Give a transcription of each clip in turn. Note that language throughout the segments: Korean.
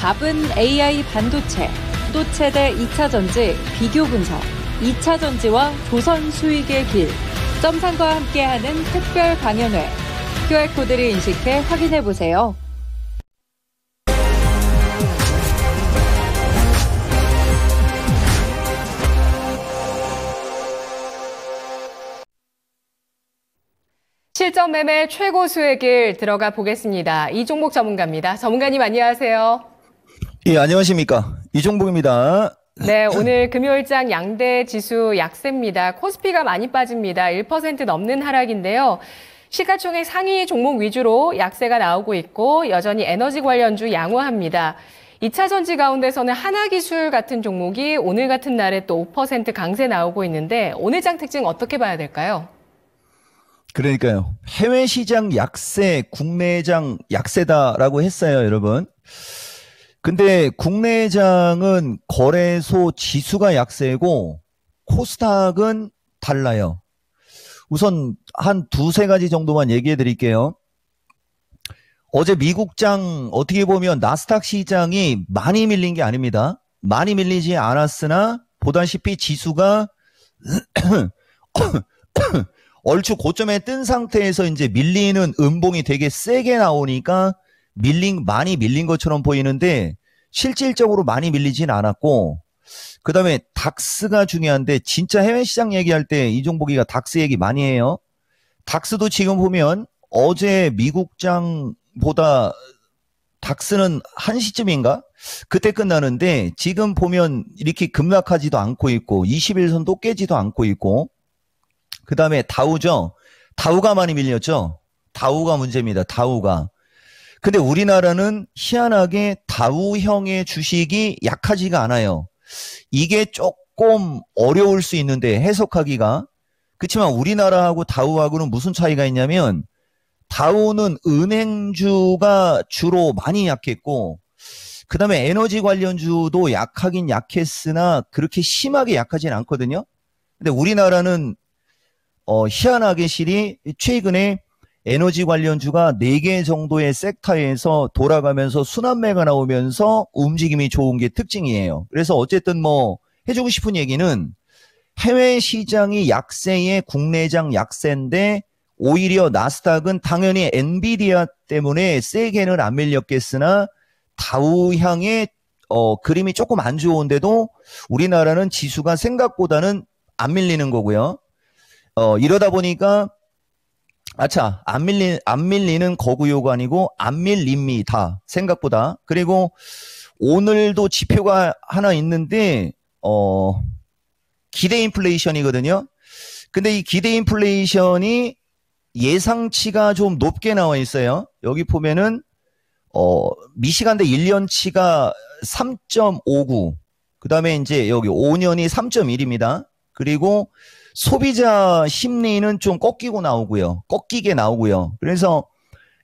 답은 AI 반도체, 또체대 2차 전지 비교 분석, 2차 전지와 조선 수익의 길, 점상과 함께하는 특별 강연회, QR코드를 인식해 확인해보세요. 실전 매매 최고 수익을 들어가 보겠습니다. 이 종목 전문가입니다. 전문가님 안녕하세요. 예, 안녕하십니까. 이종복입니다. 네, 오늘 금요일장 양대 지수 약세입니다. 코스피가 많이 빠집니다. 1% 넘는 하락인데요. 시가총액 상위 종목 위주로 약세가 나오고 있고 여전히 에너지 관련주 양호합니다. 2차 전지 가운데서는 하나기술 같은 종목이 오늘 같은 날에 또 5% 강세 나오고 있는데 오늘 장 특징 어떻게 봐야 될까요? 그러니까요. 해외 시장 약세, 국내 장 약세다라고 했어요, 여러분. 근데 국내 장은 거래소 지수가 약세고 코스닥은 달라요. 우선 한 두세 가지 정도만 얘기해 드릴게요. 어제 미국장 어떻게 보면 나스닥 시장이 많이 밀린 게 아닙니다. 많이 밀리지 않았으나 보다시피 지수가 얼추 고점에 뜬 상태에서 이제 밀리는 음봉이 되게 세게 나오니까 밀린 많이 밀린 것처럼 보이는데 실질적으로 많이 밀리진 않았고 그다음에 닥스가 중요한데 진짜 해외 시장 얘기할 때 이종복이가 닥스 얘기 많이 해요. 닥스도 지금 보면 어제 미국장보다 닥스는 1시쯤인가? 그때 끝나는데 지금 보면 이렇게 급락하지도 않고 있고 21선 도 깨지도 않고 있고 그다음에 다우죠. 다우가 많이 밀렸죠. 다우가 문제입니다. 다우가. 근데 우리나라는 희한하게 다우형의 주식이 약하지가 않아요. 이게 조금 어려울 수 있는데 해석하기가 그렇지만 우리나라하고 다우하고는 무슨 차이가 있냐면 다우는 은행주가 주로 많이 약했고 그다음에 에너지 관련주도 약하긴 약했으나 그렇게 심하게 약하진 않거든요. 근데 우리나라는 어, 희한하게 실이 최근에 에너지 관련주가 4개 정도의 섹터에서 돌아가면서 순환매가 나오면서 움직임이 좋은 게 특징이에요. 그래서 어쨌든 뭐 해주고 싶은 얘기는 해외 시장이 약세에 국내장 약세인데 오히려 나스닥은 당연히 엔비디아 때문에 세게는 안 밀렸겠으나 다우향의 어, 그림이 조금 안 좋은데도 우리나라는 지수가 생각보다는 안 밀리는 거고요. 어, 이러다 보니까 아차, 안 밀린, 안 밀리는 거구요가 아니고, 안 밀립니다. 생각보다. 그리고, 오늘도 지표가 하나 있는데, 어, 기대 인플레이션이거든요. 근데 이 기대 인플레이션이 예상치가 좀 높게 나와 있어요. 여기 보면은, 어, 미시간대 1년치가 3.59. 그 다음에 이제 여기 5년이 3.1입니다. 그리고 소비자 심리는 좀 꺾이고 나오고요. 꺾이게 나오고요. 그래서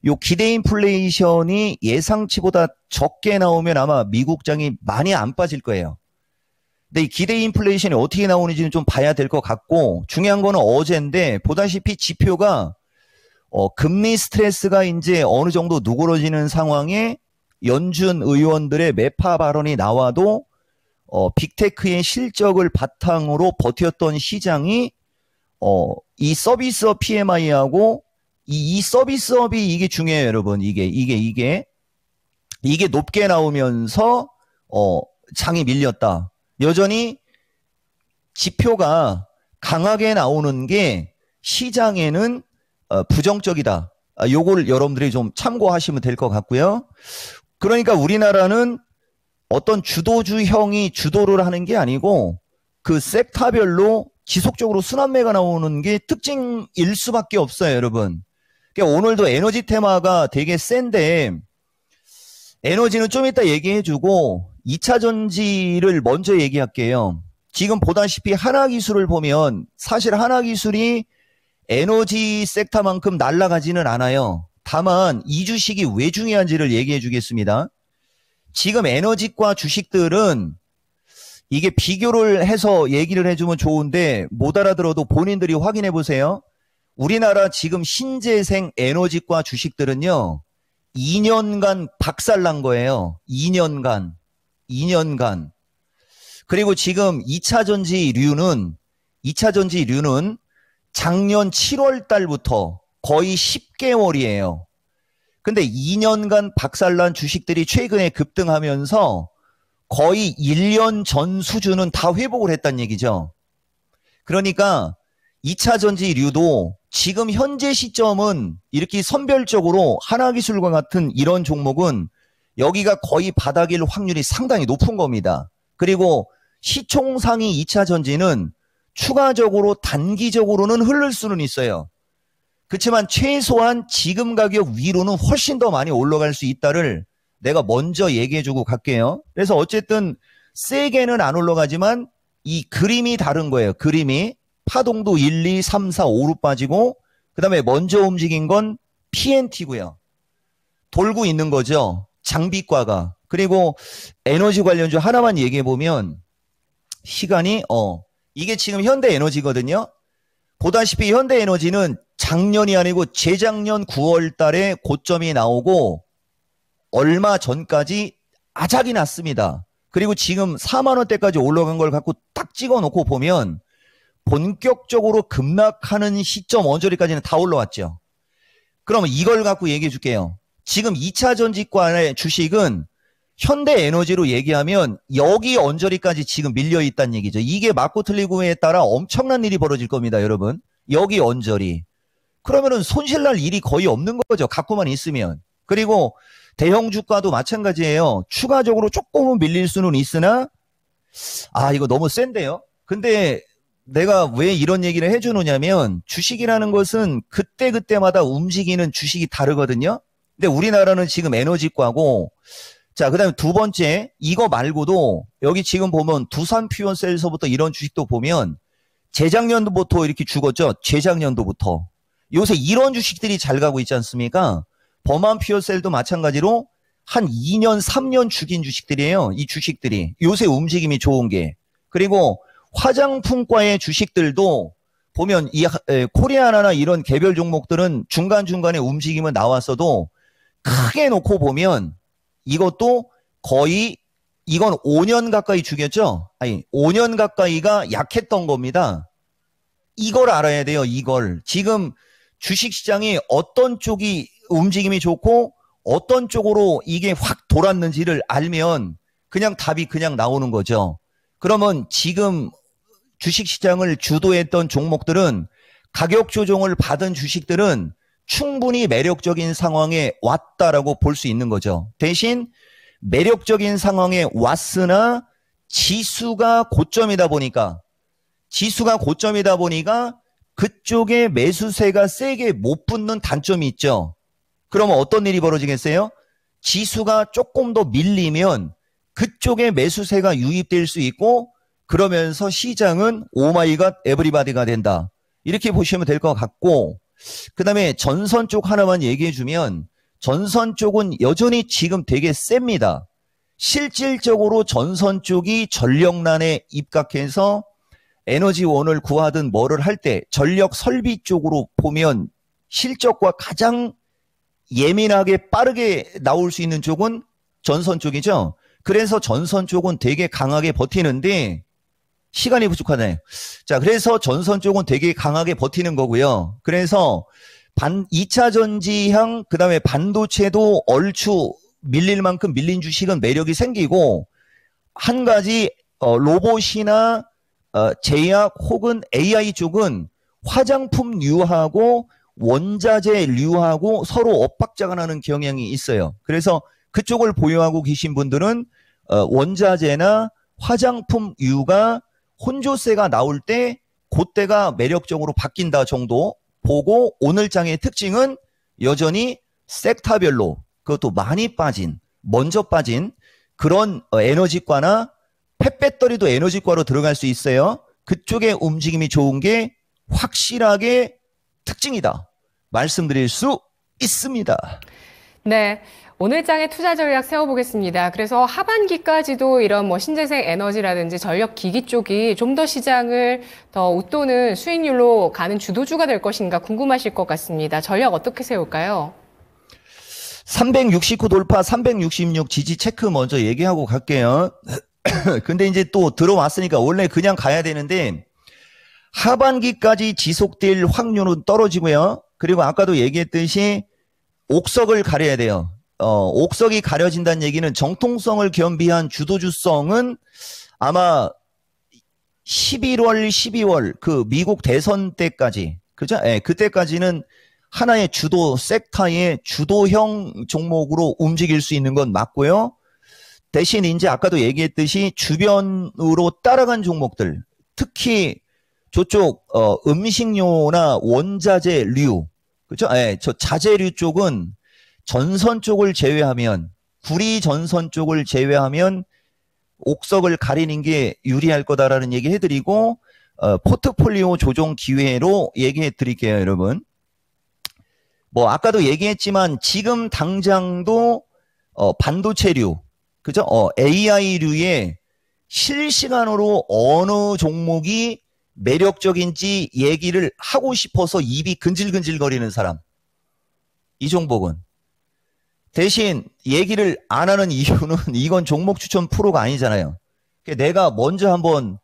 요 기대 인플레이션이 예상치보다 적게 나오면 아마 미국장이 많이 안 빠질 거예요. 근데 이 기대 인플레이션이 어떻게 나오는지는 좀 봐야 될 것 같고 중요한 거는 어제인데 보다시피 지표가 어, 금리 스트레스가 이제 어느 정도 누그러지는 상황에 연준 의원들의 매파 발언이 나와도 어, 빅테크의 실적을 바탕으로 버텼던 시장이 어, 이 서비스업 PMI하고 이, 이 서비스업이 이게 중요해요, 여러분. 이게 이게 이게 이게 높게 나오면서 어, 장이 밀렸다. 여전히 지표가 강하게 나오는 게 시장에는 어, 부정적이다. 아, 요걸 여러분들이 좀 참고하시면 될 것 같고요. 그러니까 우리나라는 어떤 주도주형이 주도를 하는 게 아니고 그 섹터별로 지속적으로 순환매가 나오는 게 특징일 수밖에 없어요, 여러분. 그러니까 오늘도 에너지 테마가 되게 센데 에너지는 좀 이따 얘기해주고 2차 전지를 먼저 얘기할게요. 지금 보다시피 하나 기술을 보면 사실 하나 기술이 에너지 섹터만큼 날라가지는 않아요. 다만 이 주식이 왜 중요한지를 얘기해 주겠습니다. 지금 에너지과 주식들은 이게 비교를 해서 얘기를 해주면 좋은데 못 알아들어도 본인들이 확인해 보세요. 우리나라 지금 신재생 에너지과 주식들은요, 2년간 박살 난 거예요. 2년간. 2년간. 그리고 지금 2차 전지류는 2차 전지류는 작년 7월 달부터 거의 10개월이에요. 근데 2년간 박살난 주식들이 최근에 급등하면서 거의 1년 전 수준은 다 회복을 했단 얘기죠. 그러니까 2차 전지류도 지금 현재 시점은 이렇게 선별적으로 하나기술과 같은 이런 종목은 여기가 거의 바닥일 확률이 상당히 높은 겁니다. 그리고 시총상위 2차 전지는 추가적으로 단기적으로는 흐를 수는 있어요. 그렇지만 최소한 지금 가격 위로는 훨씬 더 많이 올라갈 수 있다를 내가 먼저 얘기해주고 갈게요. 그래서 어쨌든 세게는 안 올라가지만 이 그림이 다른 거예요. 그림이 파동도 1, 2, 3, 4, 5로 빠지고 그다음에 먼저 움직인 건 PNT고요. 돌고 있는 거죠. 장비과가. 그리고 에너지 관련주 하나만 얘기해 보면 시간이 어 이게 지금 현대 에너지거든요. 보다시피 현대에너지는 작년이 아니고 재작년 9월 달에 고점이 나오고 얼마 전까지 아작이 났습니다. 그리고 지금 4만 원대까지 올라간 걸 갖고 딱 찍어 놓고 보면 본격적으로 급락하는 시점 언저리까지는 다 올라왔죠. 그럼 이걸 갖고 얘기해 줄게요. 지금 2차 전지권의 주식은 현대 에너지로 얘기하면 여기 언저리까지 지금 밀려 있다는 얘기죠. 이게 맞고 틀리고에 따라 엄청난 일이 벌어질 겁니다, 여러분. 여기 언저리. 그러면은 손실날 일이 거의 없는 거죠. 갖고만 있으면. 그리고 대형 주가도 마찬가지예요. 추가적으로 조금은 밀릴 수는 있으나 아, 이거 너무 센데요. 근데 내가 왜 이런 얘기를 해주느냐면 주식이라는 것은 그때그때마다 움직이는 주식이 다르거든요. 근데 우리나라는 지금 에너지과고 자, 그 다음에 두 번째, 이거 말고도 여기 지금 보면 두산 퓨온셀에서부터 이런 주식도 보면 재작년도부터 이렇게 죽었죠? 재작년도부터. 요새 이런 주식들이 잘 가고 있지 않습니까? 범한 퓨어셀도 마찬가지로 한 2년, 3년 죽인 주식들이에요. 이 주식들이. 요새 움직임이 좋은 게. 그리고 화장품과의 주식들도 보면 이 코리아나나 이런 개별 종목들은 중간중간에 움직임은 나왔어도 크게 놓고 보면 이것도 거의 이건 5년 가까이 죽였죠? 아니, 5년 가까이가 약했던 겁니다. 이걸 알아야 돼요, 이걸. 지금 주식시장이 어떤 쪽이 움직임이 좋고 어떤 쪽으로 이게 확 돌았는지를 알면 그냥 답이 그냥 나오는 거죠. 그러면 지금 주식시장을 주도했던 종목들은 가격 조정을 받은 주식들은 충분히 매력적인 상황에 왔다라고 볼 수 있는 거죠. 대신 매력적인 상황에 왔으나 지수가 고점이다 보니까 지수가 고점이다 보니까 그쪽에 매수세가 세게 못 붙는 단점이 있죠. 그러면 어떤 일이 벌어지겠어요? 지수가 조금 더 밀리면 그쪽에 매수세가 유입될 수 있고 그러면서 시장은 오마이갓 에브리바디가 된다. 이렇게 보시면 될 것 같고 그다음에 전선 쪽 하나만 얘기해 주면 전선 쪽은 여전히 지금 되게 셉니다. 실질적으로 전선 쪽이 전력난에 입각해서 에너지원을 구하든 뭐를 할 때 전력 설비 쪽으로 보면 실적과 가장 예민하게 빠르게 나올 수 있는 쪽은 전선 쪽이죠. 그래서 전선 쪽은 되게 강하게 버티는데 시간이 부족하네. 자, 그래서 전선 쪽은 되게 강하게 버티는 거고요. 그래서 반 2차 전지향 그다음에 반도체도 얼추 밀릴 만큼 밀린 주식은 매력이 생기고 한 가지 어, 로봇이나 어, 제약 혹은 AI 쪽은 화장품류하고 원자재류하고 서로 엇박자가 나는 경향이 있어요. 그래서 그쪽을 보유하고 계신 분들은 어, 원자재나 화장품류가 혼조세가 나올 때 그때가 매력적으로 바뀐다 정도 보고 오늘 장의 특징은 여전히 섹터별로 그것도 많이 빠진 먼저 빠진 그런 어, 에너지과나 펫배터리도 에너지과로 들어갈 수 있어요. 그쪽의 움직임이 좋은 게 확실하게 특징이다. 말씀드릴 수 있습니다. 네. 오늘 장의 투자 전략 세워보겠습니다. 그래서 하반기까지도 이런 뭐 신재생 에너지라든지 전력 기기 쪽이 좀 더 시장을 더 웃도는 수익률로 가는 주도주가 될 것인가 궁금하실 것 같습니다. 전략 어떻게 세울까요? 369 돌파 366 지지 체크 먼저 얘기하고 갈게요. 근데 이제 또 들어왔으니까 원래 그냥 가야 되는데 하반기까지 지속될 확률은 떨어지고요. 그리고 아까도 얘기했듯이 옥석을 가려야 돼요. 어, 옥석이 가려진다는 얘기는 정통성을 겸비한 주도주성은 아마 11월, 12월 그 미국 대선 때까지 그죠? 예, 그때까지는 하나의 주도 섹터의 주도형 종목으로 움직일 수 있는 건 맞고요. 대신 이제 아까도 얘기했듯이 주변으로 따라간 종목들, 특히 저쪽 어, 음식료나 원자재류, 그죠? 예, 저 자재류 쪽은 전선 쪽을 제외하면 구리 전선 쪽을 제외하면 옥석을 가리는 게 유리할 거다라는 얘기 해드리고 어, 포트폴리오 조정 기회로 얘기해 드릴게요, 여러분. 뭐 아까도 얘기했지만 지금 당장도 어, 반도체류, 그죠? 어, AI류의 실시간으로 어느 종목이 매력적인지 얘기를 하고 싶어서 입이 근질근질거리는 사람. 이종복은 대신 얘기를 안 하는 이유는 이건 종목 추천 프로가 아니잖아요. 그러니까 내가 먼저 한번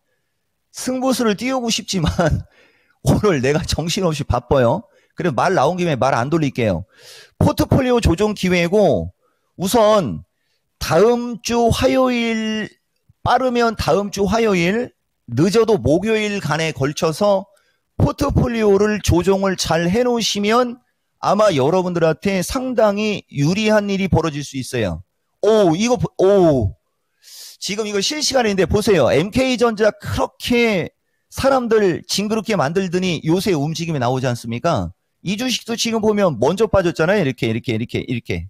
승부수를 띄우고 싶지만 오늘 내가 정신없이 바빠요. 그래서 말 나온 김에 말 안 돌릴게요. 포트폴리오 조정 기회고 우선 다음 주 화요일 빠르면 다음 주 화요일 늦어도 목요일 간에 걸쳐서 포트폴리오를 조정을 잘 해놓으시면 아마 여러분들한테 상당히 유리한 일이 벌어질 수 있어요. 오, 이거, 오. 지금 이거 실시간인데 보세요. MK전자 그렇게 사람들 징그럽게 만들더니 요새 움직임이 나오지 않습니까? 이 주식도 지금 보면 먼저 빠졌잖아요. 이렇게, 이렇게, 이렇게, 이렇게.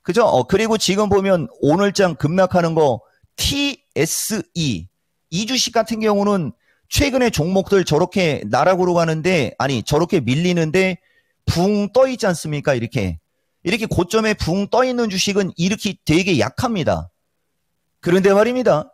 그죠? 어, 그리고 지금 보면 오늘장 급락하는 거 TSE. 이 주식 같은 경우는 최근에 종목들 저렇게 나락으로 가는데, 아니, 저렇게 밀리는데 붕떠 있지 않습니까? 이렇게. 이렇게 고점에 붕 떠 있는 주식은 이렇게 되게 약합니다. 그런데 말입니다.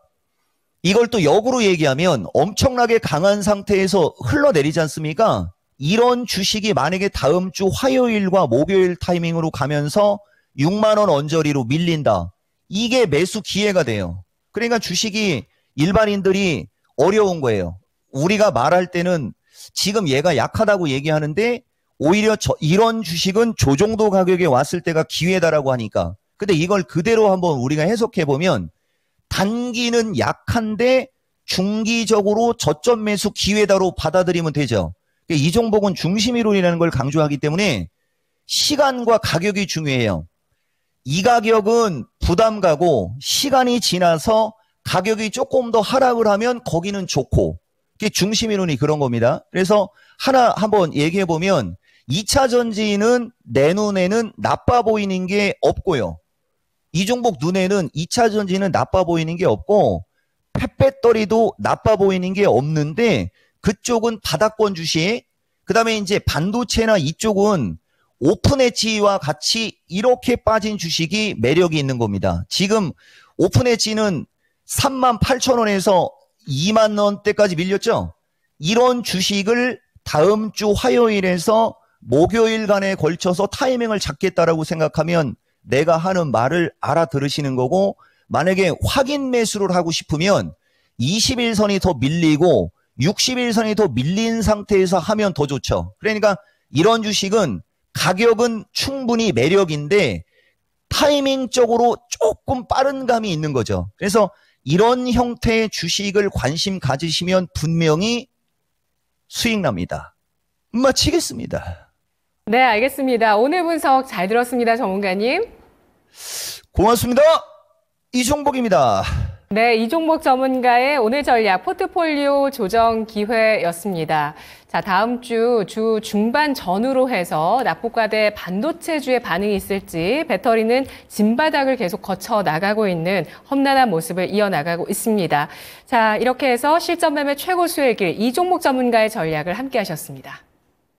이걸 또 역으로 얘기하면 엄청나게 강한 상태에서 흘러내리지 않습니까? 이런 주식이 만약에 다음 주 화요일과 목요일 타이밍으로 가면서 6만원 언저리로 밀린다. 이게 매수 기회가 돼요. 그러니까 주식이 일반인들이 어려운 거예요. 우리가 말할 때는 지금 얘가 약하다고 얘기하는데 오히려 저, 이런 주식은 조 정도 가격에 왔을 때가 기회다라고 하니까. 근데 이걸 그대로 한번 우리가 해석해 보면 단기는 약한데 중기적으로 저점 매수 기회다로 받아들이면 되죠. 그러니까 이종목은 중심 이론이라는 걸 강조하기 때문에 시간과 가격이 중요해요. 이 가격은 부담 가고 시간이 지나서 가격이 조금 더 하락을 하면 거기는 좋고 그게 중심 이론이 그런 겁니다. 그래서 하나 한번 얘기해 보면 2차 전지은내 눈에는 나빠 보이는 게 없고요. 이종복 눈에는 2차 전지는 나빠 보이는 게 없고 펫배터리도 나빠 보이는 게 없는데 그쪽은 바닥권 주식 그다음에 이제 반도체나 이쪽은 오픈엣지와 같이 이렇게 빠진 주식이 매력이 있는 겁니다. 지금 오픈엣지는 3만 8천 원에서 2만 원대까지 밀렸죠. 이런 주식을 다음 주 화요일에서 목요일간에 걸쳐서 타이밍을 잡겠다라고 생각하면 내가 하는 말을 알아들으시는 거고 만약에 확인 매수를 하고 싶으면 20일선이 더 밀리고 60일선이 더 밀린 상태에서 하면 더 좋죠. 그러니까 이런 주식은 가격은 충분히 매력인데 타이밍적으로 조금 빠른 감이 있는 거죠. 그래서 이런 형태의 주식을 관심 가지시면 분명히 수익 납니다. 마치겠습니다. 네, 알겠습니다. 오늘 분석 잘 들었습니다, 전문가님. 고맙습니다. 이종복입니다. 네, 이종복 전문가의 오늘 전략 포트폴리오 조정 기회였습니다. 자, 다음 주 주 중반 전후로 해서 납폭과대 반도체주의 반응이 있을지 배터리는 진바닥을 계속 거쳐 나가고 있는 험난한 모습을 이어나가고 있습니다. 자, 이렇게 해서 실전 매매 최고 수익일 이종목 전문가의 전략을 함께 하셨습니다.